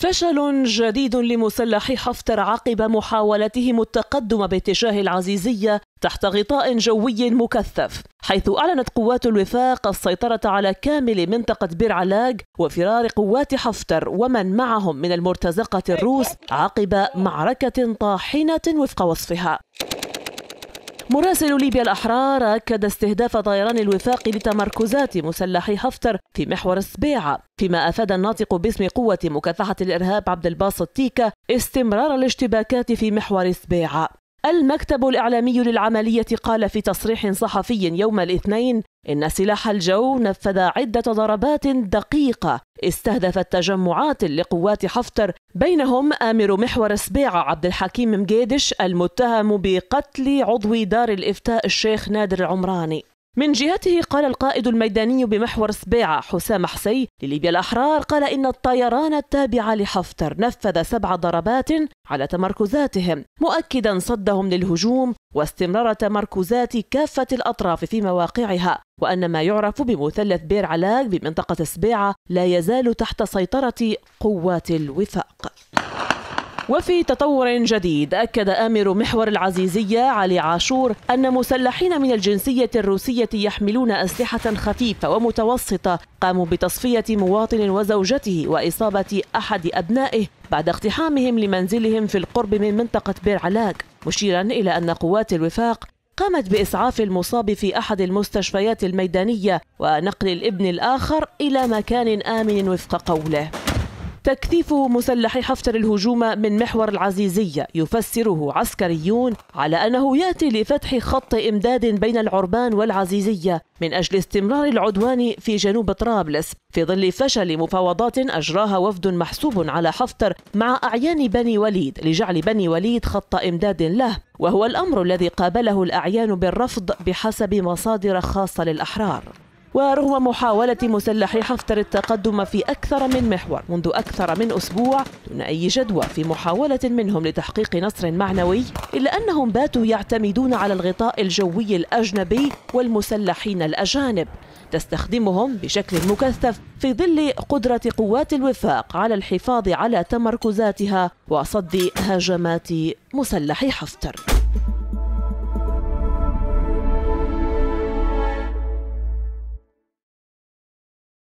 فشل جديد لمسلح حفتر عقب محاولتهم التقدم باتجاه العزيزية تحت غطاء جوي مكثف حيث أعلنت قوات الوفاق السيطرة على كامل منطقة بير علاج وفرار قوات حفتر ومن معهم من المرتزقة الروس عقب معركة طاحنة وفق وصفها مراسل ليبيا الأحرار أكد استهداف طيران الوفاق لتمركزات مسلحي حفتر في محور السبيعة فيما أفاد الناطق باسم قوة مكافحة الإرهاب عبد الباسط تيكا استمرار الاشتباكات في محور السبيعة المكتب الإعلامي للعملية قال في تصريح صحفي يوم الاثنين إن سلاح الجو نفذ عدة ضربات دقيقة استهدفت تجمعات لقوات حفتر بينهم آمر محور سبيعة عبد الحكيم مجيدش المتهم بقتل عضو دار الإفتاء الشيخ نادر العمراني من جهته قال القائد الميداني بمحور سبيعة حسام حسي لليبيا الأحرار قال إن الطيران التابع لحفتر نفذ سبع ضربات على تمركزاتهم مؤكدا صدهم للهجوم واستمرار تمركزات كافة الأطراف في مواقعها وأن ما يعرف بمثلث بير علاج بمنطقة سبيعة لا يزال تحت سيطرة قوات الوفاق وفي تطور جديد أكد آمر محور العزيزية علي عاشور أن مسلحين من الجنسية الروسية يحملون أسلحة خفيفة ومتوسطة قاموا بتصفية مواطن وزوجته وإصابة أحد أبنائه بعد اقتحامهم لمنزلهم في القرب من منطقة بير علاك مشيرا إلى أن قوات الوفاق قامت بإسعاف المصاب في أحد المستشفيات الميدانية ونقل الابن الآخر إلى مكان آمن وفق قوله تكثيف مسلح حفتر الهجوم من محور العزيزية يفسره عسكريون على أنه يأتي لفتح خط إمداد بين العربان والعزيزية من أجل استمرار العدوان في جنوب طرابلس في ظل فشل مفاوضات أجراها وفد محسوب على حفتر مع أعيان بني وليد لجعل بني وليد خط إمداد له وهو الأمر الذي قابله الأعيان بالرفض بحسب مصادر خاصة للأحرار ورغم محاولة مسلحي حفتر التقدم في أكثر من محور منذ أكثر من أسبوع دون أي جدوى في محاولة منهم لتحقيق نصر معنوي إلا أنهم باتوا يعتمدون على الغطاء الجوي الأجنبي والمسلحين الأجانب تستخدمهم بشكل مكثف في ظل قدرة قوات الوفاق على الحفاظ على تمركزاتها وصد هجمات مسلحي حفتر